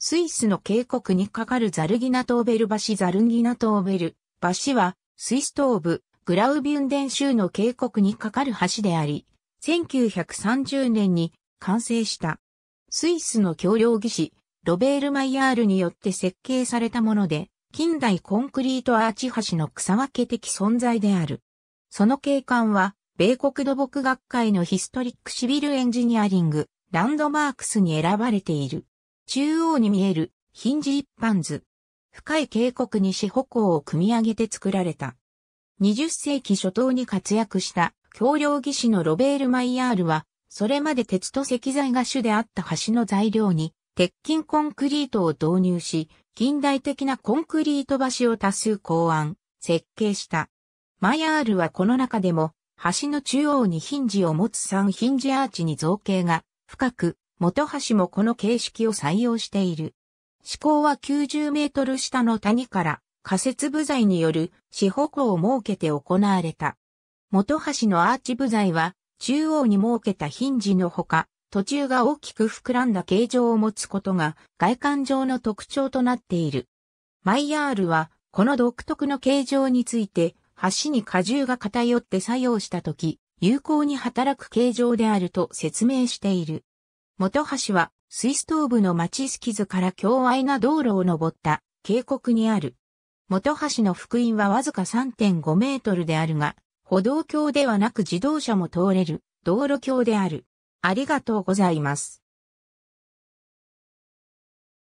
スイスの渓谷に架かるザルギナトーベル橋ザルギナトーベル橋はスイス東部グラウビュンデン州の渓谷に架かる橋であり、1930年に完成した。スイスの橋梁技師、ロベール・マイヤールによって設計されたもので、近代コンクリートアーチ橋の草分け的存在である。その景観は、米国土木学会のヒストリックシビルエンジニアリング、ランドマークスに選ばれている。中央に見えるヒンジ一般図。深い渓谷に四方向を組み上げて作られた。20世紀初頭に活躍した橋梁技師のロベール・マイヤールは、それまで鉄と石材が主であった橋の材料に、鉄筋コンクリートを導入し、近代的なコンクリート橋を多数考案、設計した。マイヤールはこの中でも、橋の中央にヒンジを持つ3ヒンジアーチに造形が深く元橋もこの形式を採用している。思考は90メートル下の谷から仮設部材による四方向を設けて行われた。元橋のアーチ部材は中央に設けたヒンジのほか、途中が大きく膨らんだ形状を持つことが外観上の特徴となっている。マイヤールはこの独特の形状について橋に荷重が偏って作用したとき、有効に働く形状であると説明している。元橋は、スイス東部の町スキズから境愛な道路を登った渓谷にある。元橋の福音はわずか3.5メートルであるが、歩道橋ではなく自動車も通れる道路橋である。ありがとうございます。